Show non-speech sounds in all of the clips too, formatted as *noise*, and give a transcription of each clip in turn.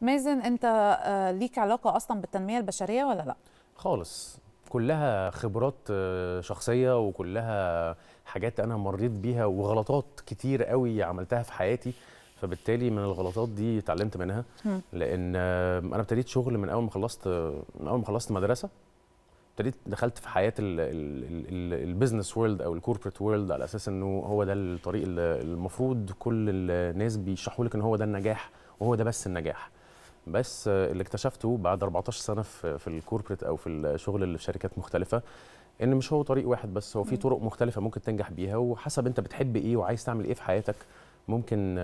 مازن انت آه، ليك علاقه اصلا بالتنميه البشريه ولا لا خالص كلها خبرات آه، شخصيه وكلها حاجات انا مريت بيها وغلطات كتير قوي عملتها في حياتي فبالتالي من الغلطات دي اتعلمت منها لان انا ابتديت شغل من اول ما خلصت من اول ما خلصت مدرسه ابتديت دخلت في حياه البيزنس وورلد او الكوربريت وورلد على اساس انه هو ده الطريق المفروض كل الناس بيشرحوا لك ان هو ده النجاح وهو ده بس النجاح بس اللي اكتشفته بعد 14 سنه في, في الكوربريت او في الشغل اللي في شركات مختلفه ان مش هو طريق واحد بس هو في طرق مختلفه ممكن تنجح بيها وحسب انت بتحب ايه وعايز تعمل ايه في حياتك ممكن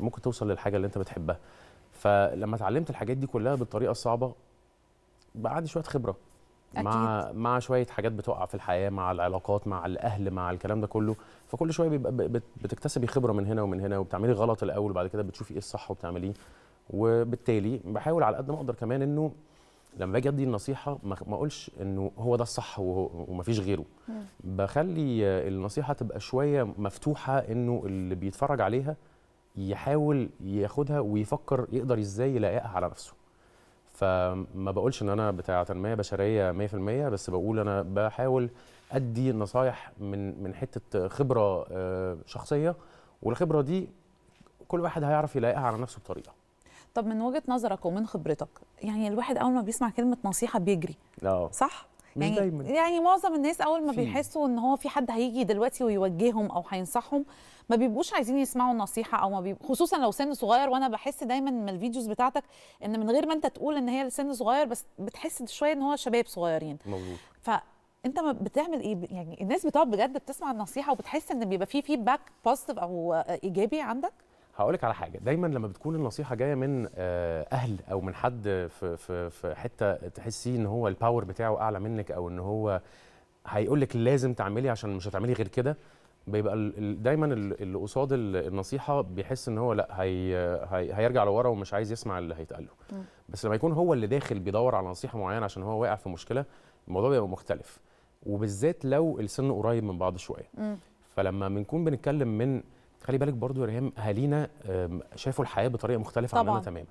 ممكن توصل للحاجه اللي انت بتحبها فلما اتعلمت الحاجات دي كلها بالطريقه الصعبه بعد شويه خبره أكيد. مع مع شويه حاجات بتقع في الحياه مع العلاقات مع الاهل مع الكلام ده كله فكل شويه بيبقى بتكتسبي خبره من هنا ومن هنا وبتعملي غلط الاول وبعد كده بتشوفي ايه الصح وبتعمليه وبالتالي بحاول على قد ما اقدر كمان انه لما اجي ادي النصيحه ما اقولش انه هو ده الصح ومفيش غيره بخلي النصيحه تبقى شويه مفتوحه انه اللي بيتفرج عليها يحاول ياخدها ويفكر يقدر ازاي يلاقيها على نفسه فما بقولش ان انا بتاع تنميه بشريه 100% بس بقول انا بحاول ادي نصايح من من حته خبره آه، شخصيه والخبره دي كل واحد هيعرف يلاقيها على نفسه بطريقه طب من وجهه نظرك ومن خبرتك يعني الواحد اول ما بيسمع كلمه نصيحه بيجري اه صح يعني دايما. يعني معظم الناس اول ما بيحسوا ان هو في حد هيجي دلوقتي ويوجههم او هينصحهم ما بيبقوش عايزين يسمعوا النصيحه او ما بيب... خصوصا لو سن صغير وانا بحس دايما من الفيديوز بتاعتك ان من غير ما انت تقول ان هي لسن صغير بس بتحس شويه ان هو شباب صغيرين مظبوط فانت ما بتعمل ايه يعني الناس بتقعد بجد بتسمع النصيحه وبتحس ان بيبقى في فيدباك بوزيتيف او ايجابي عندك هقولك على حاجه دايما لما بتكون النصيحه جايه من آه، اهل او من حد في في في حته تحسي ان هو الباور بتاعه اعلى منك او ان هو هيقولك لازم تعملي عشان مش هتعملي غير كده بيبقى دايما اللي قصاد النصيحه بيحس ان هو لا هي هيرجع لورا ومش عايز يسمع اللي هيتقال له بس لما يكون هو اللي داخل بيدور على نصيحه معينه عشان هو واقع في مشكله الموضوع بيبقى مختلف وبالذات لو السن قريب من بعض شويه فلما بنكون بنتكلم من خلي بالك برضو يا ريهام اهالينا شافوا الحياه بطريقه مختلفه طبعا. عننا تماما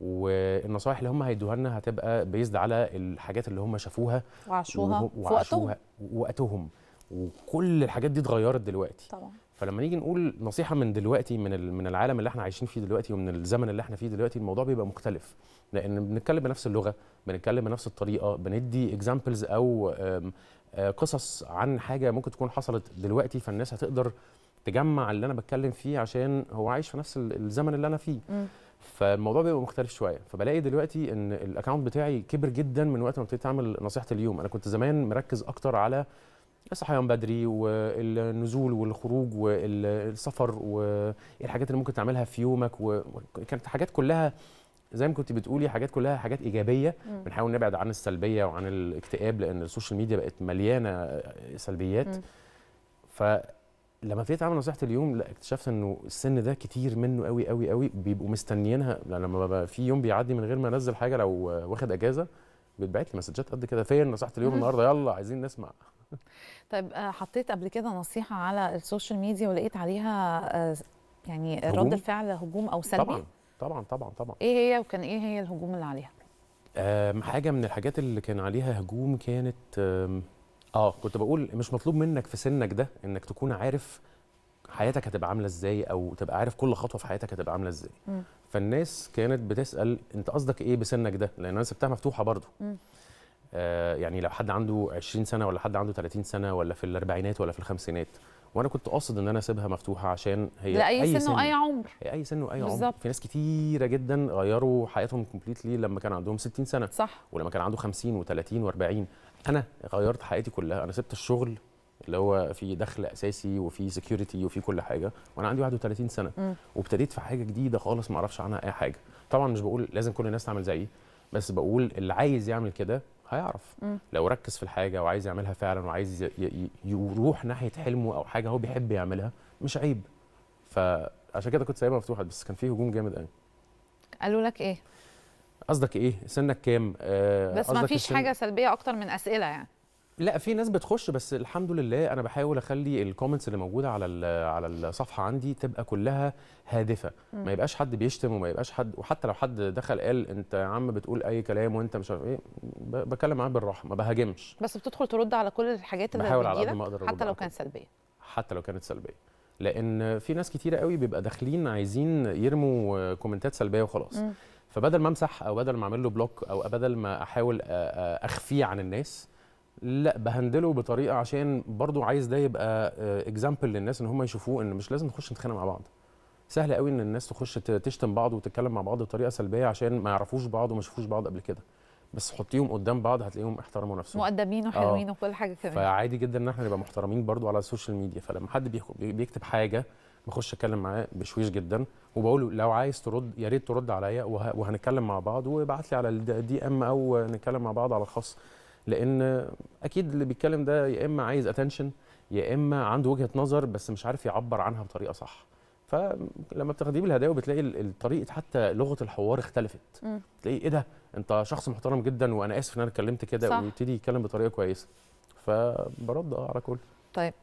والنصايح اللي هم هيدوها لنا هتبقى بيزد على الحاجات اللي هم شافوها وعاشوها وقتهم وقتهم وكل الحاجات دي اتغيرت دلوقتي طبعا فلما نيجي نقول نصيحه من دلوقتي من من العالم اللي احنا عايشين فيه دلوقتي ومن الزمن اللي احنا فيه دلوقتي الموضوع بيبقى مختلف لان بنتكلم بنفس اللغه بنتكلم بنفس الطريقه بندي اكزامبلز او آه، قصص عن حاجه ممكن تكون حصلت دلوقتي فالناس هتقدر تجمع اللي انا بتكلم فيه عشان هو عايش في نفس الزمن اللي انا فيه م. فالموضوع بيبقى مختلف شويه فبلاقي دلوقتي ان الاكونت بتاعي كبر جدا من وقت ما ابتديت اعمل نصيحه اليوم انا كنت زمان مركز اكتر على الصحيان بدري والنزول والخروج والسفر والحاجات اللي ممكن تعملها في يومك وكانت حاجات كلها زي ما كنت بتقولي حاجات كلها حاجات ايجابيه بنحاول نبعد عن السلبيه وعن الاكتئاب لان السوشيال ميديا بقت مليانه سلبيات ف لما ابتديت اعمل نصيحه اليوم لا اكتشفت انه السن ده كتير منه قوي قوي قوي بيبقوا مستنيينها لما ببقى في يوم بيعدي من غير ما انزل حاجه لو واخد اجازه بتبعت لي مسجات قد كده فين نصيحه اليوم النهارده يلا عايزين نسمع *laughs* طيب آه، حطيت قبل كده نصيحه على السوشيال ميديا ولقيت عليها آه، يعني رد الفعل هجوم او سلبي طبعا طبعا طبعا طبعا ايه هي وكان ايه هي الهجوم اللي عليها؟ حاجه من الحاجات اللي كان عليها هجوم كانت اه كنت بقول مش مطلوب منك في سنك ده انك تكون عارف حياتك هتبقى عامله ازاي او تبقى عارف كل خطوه في حياتك هتبقى عامله ازاي م. فالناس كانت بتسال انت قصدك ايه بسنك ده لان انا سبتها مفتوحه برضو آه يعني لو حد عنده 20 سنه ولا حد عنده 30 سنه ولا في الاربعينات ولا في الخمسينات وانا كنت قاصد ان انا اسيبها مفتوحه عشان هي لاي أي سن, سن واي عمر هي اي سن واي بالزبط. عمر في ناس كتيره جدا غيروا حياتهم كومبليتلي لما كان عندهم 60 سنه صح ولما كان عنده 50 و30 و40 انا غيرت حياتي كلها انا سبت الشغل اللي هو في دخل اساسي وفي سكيورتي وفي كل حاجه وانا عندي 31 سنه وابتديت في حاجه جديده خالص ما اعرفش عنها اي حاجه طبعا مش بقول لازم كل الناس تعمل زيي بس بقول اللي عايز يعمل كده هيعرف مم. لو ركز في الحاجه وعايز يعملها فعلا وعايز يروح ناحيه حلمه او حاجه هو بيحب يعملها مش عيب فعشان كده كنت سايبها مفتوحه بس كان في هجوم جامد قوي قالوا لك ايه قصدك ايه سنك كام آه بس ما فيش حاجه سلبيه اكتر من اسئله يعني لا في ناس بتخش بس الحمد لله انا بحاول اخلي الكومنتس اللي موجوده على على الصفحه عندي تبقى كلها هادفه ما يبقاش حد بيشتم وما يبقاش حد وحتى لو حد دخل قال انت يا عم بتقول اي كلام وانت مش عارف ايه بكلم معاه بالراحه ما بهاجمش بس بتدخل ترد على كل الحاجات اللي بحاول على قد ما اقدر حتى لو كانت سلبيه حتى لو كانت سلبيه لان في ناس كتيره قوي بيبقى داخلين عايزين يرموا كومنتات سلبيه وخلاص مم. فبدل ما امسح او بدل ما اعمل له بلوك او بدل ما احاول اخفيه عن الناس لا بهندله بطريقه عشان برضو عايز ده يبقى اكزامبل للناس ان هم يشوفوه ان مش لازم نخش نتخانق مع بعض سهل قوي ان الناس تخش تشتم بعض وتتكلم مع بعض بطريقه سلبيه عشان ما يعرفوش بعض وما شافوش بعض قبل كده بس حطيهم قدام بعض هتلاقيهم احترموا نفسهم مؤدبين آه. وحلوين آه. وكل حاجه كمان فعادي جدا ان احنا نبقى محترمين برضو على السوشيال ميديا فلما حد بيكتب حاجه بخش اتكلم معاه بشويش جدا وبقول له لو عايز ترد يا ريت ترد عليا وهنتكلم مع بعض وابعت لي على الدي ام او نتكلم مع بعض على الخاص لان اكيد اللي بيتكلم ده يا اما عايز اتنشن يا اما عنده وجهه نظر بس مش عارف يعبر عنها بطريقه صح فلما بتاخديه بالهدايا وبتلاقي طريقه حتى لغه الحوار اختلفت م. تلاقي ايه ده انت شخص محترم جدا وانا اسف ان انا اتكلمت كده ويبتدي يتكلم بطريقه كويسه فبرد آه، على كل طيب